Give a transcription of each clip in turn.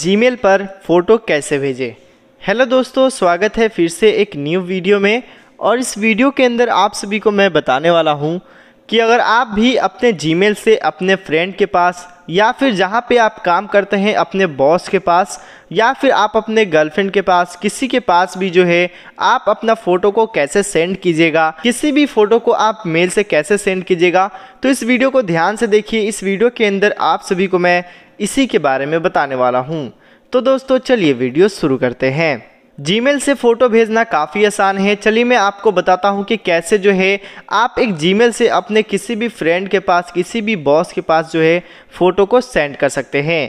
Gmail पर photo कैसे भेजें हेलो दोस्तों स्वागत है फिर से एक न्यू वीडियो में और इस वीडियो के अंदर आप सभी को मैं बताने वाला हूँ कि अगर आप भी अपने जीमेल से अपने फ्रेंड के पास या फिर जहाँ पे आप काम करते हैं अपने बॉस के पास या फिर आप अपने गर्लफ्रेंड के पास किसी के पास भी जो है आप अपना फ़ोटो को कैसे सेंड कीजिएगा किसी भी फ़ोटो को आप मेल से कैसे सेंड कीजिएगा तो इस वीडियो को ध्यान से देखिए इस वीडियो के अंदर आप सभी को मैं इसी के बारे में बताने वाला हूँ तो दोस्तों चलिए वीडियो शुरू करते हैं जीमेल से फ़ोटो भेजना काफ़ी आसान है चलिए मैं आपको बताता हूँ कि कैसे जो है आप एक जीमेल से अपने किसी भी फ्रेंड के पास किसी भी बॉस के पास जो है फ़ोटो को सेंड कर सकते हैं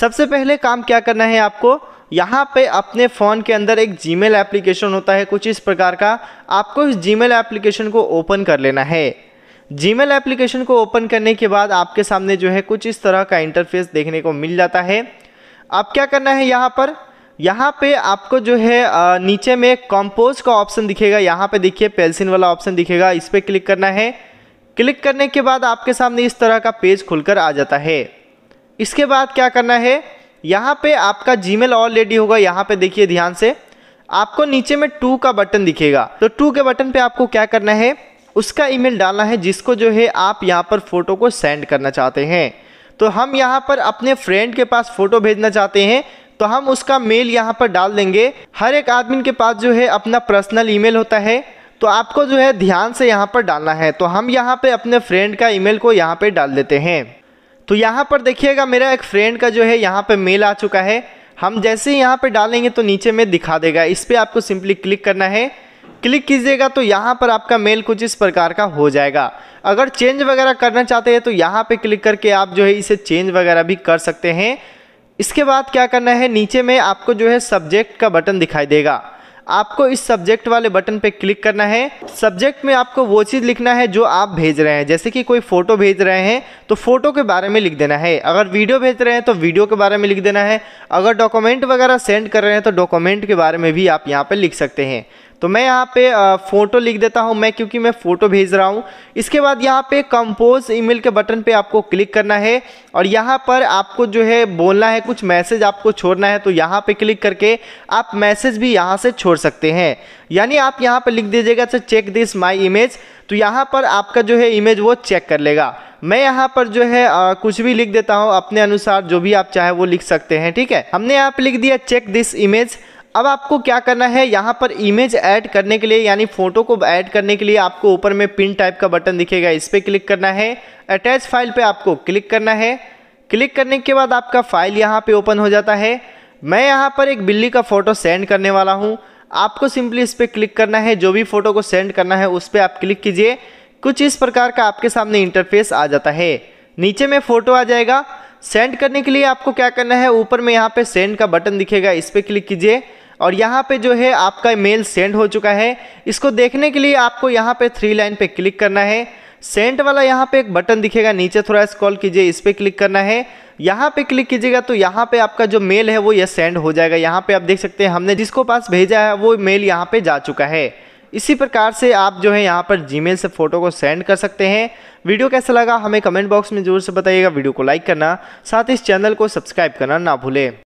सबसे पहले काम क्या करना है आपको यहाँ पे अपने फ़ोन के अंदर एक जीमेल एप्लीकेशन होता है कुछ इस प्रकार का आपको इस जीमेल एप्लीकेशन को ओपन कर लेना है जीमेल एप्लीकेशन को ओपन करने के बाद आपके सामने जो है कुछ इस तरह का इंटरफेस देखने को मिल जाता है अब क्या करना है यहाँ पर यहाँ पे आपको जो है नीचे में कंपोज का ऑप्शन दिखेगा यहाँ पे देखिए पेल्सिन वाला ऑप्शन दिखेगा इस पर क्लिक करना है क्लिक करने के बाद आपके सामने इस तरह का पेज खुलकर आ जाता है इसके बाद क्या करना है यहाँ पे आपका जी मेल ऑलरेडी होगा यहाँ पे देखिए ध्यान से आपको नीचे में टू का बटन दिखेगा तो टू के बटन पे आपको क्या करना है उसका ईमेल डालना है जिसको जो है आप यहाँ पर फोटो को सेंड करना चाहते हैं तो हम यहाँ पर अपने फ्रेंड के पास फोटो भेजना चाहते हैं तो हम उसका मेल यहाँ पर डाल देंगे हर एक आदमी के पास जो है अपना पर्सनल ईमेल होता है तो आपको जो है ध्यान से यहाँ पर डालना है तो हम यहाँ पे अपने फ्रेंड का ईमेल को यहाँ पे डाल देते हैं तो यहाँ पर देखिएगा मेरा एक फ्रेंड का जो है यहाँ पे मेल आ चुका है हम जैसे ही यहाँ पर डालेंगे तो नीचे में दिखा देगा इस पर आपको सिंपली क्लिक करना है क्लिक कीजिएगा तो यहाँ पर आपका मेल कुछ इस प्रकार का हो जाएगा अगर चेंज वगैरह करना चाहते हैं तो यहाँ पे क्लिक करके आप जो है इसे चेंज वगैरह भी कर सकते हैं इसके बाद क्या करना है नीचे में आपको जो है सब्जेक्ट का बटन दिखाई देगा आपको इस सब्जेक्ट वाले बटन पे क्लिक करना है सब्जेक्ट में आपको वो चीज़ लिखना है जो आप भेज रहे हैं जैसे कि कोई फ़ोटो भेज रहे हैं तो फ़ोटो के बारे में लिख देना है अगर वीडियो भेज रहे हैं तो वीडियो के बारे में लिख देना है अगर डॉक्यूमेंट वगैरह सेंड कर रहे हैं तो डॉक्यूमेंट के बारे में भी आप यहाँ पर लिख सकते हैं तो मैं यहाँ पे फ़ोटो लिख देता हूँ मैं क्योंकि मैं फ़ोटो भेज रहा हूँ इसके बाद यहाँ पे कंपोज ईमेल के बटन पे आपको क्लिक करना है और यहाँ पर आपको जो है बोलना है कुछ मैसेज आपको छोड़ना है तो यहाँ पे क्लिक करके आप मैसेज भी यहाँ से छोड़ सकते हैं यानी आप यहाँ पर लिख दीजिएगा अच्छा चेक दिस माई इमेज तो यहाँ पर आपका जो है इमेज वो चेक कर लेगा मैं यहाँ पर जो है आ, कुछ भी लिख देता हूँ अपने अनुसार जो भी आप चाहे वो लिख सकते हैं ठीक है हमने यहाँ पर लिख दिया चेक दिस इमेज अब आपको क्या करना है यहाँ पर इमेज ऐड करने के लिए यानी फोटो को ऐड करने के लिए आपको ऊपर में पिन टाइप का बटन दिखेगा इस पर क्लिक करना है अटैच फाइल पे आपको क्लिक करना है क्लिक करने के बाद आपका फाइल यहाँ पे ओपन हो जाता है मैं यहाँ पर एक बिल्ली का फ़ोटो सेंड करने वाला हूँ आपको सिंपली इस पर क्लिक करना है जो भी फ़ोटो को सेंड करना है उस पर आप क्लिक कीजिए कुछ इस प्रकार का आपके सामने इंटरफेस आ जाता है नीचे में फ़ोटो आ जाएगा सेंड करने के लिए आपको क्या करना है ऊपर में यहाँ पे सेंड का बटन दिखेगा इस पर क्लिक कीजिए और यहाँ पे जो है आपका मेल सेंड हो चुका है इसको देखने के लिए आपको यहाँ पे थ्री लाइन पे क्लिक करना है सेंट वाला यहाँ पे एक बटन दिखेगा नीचे थोड़ा स्क्रॉल कीजिए इस पर क्लिक करना है यहाँ पे क्लिक कीजिएगा तो यहाँ पे आपका जो मेल है वो ये सेंड हो जाएगा यहाँ पे आप देख सकते हैं हमने जिसको पास भेजा है वो मेल यहाँ पे जा चुका है इसी प्रकार से आप जो है यहाँ पर जी से फोटो को सेंड कर सकते हैं वीडियो कैसा लगा हमें कमेंट बॉक्स में जरूर से बताइएगा वीडियो को लाइक करना साथ ही इस चैनल को सब्सक्राइब करना ना भूलें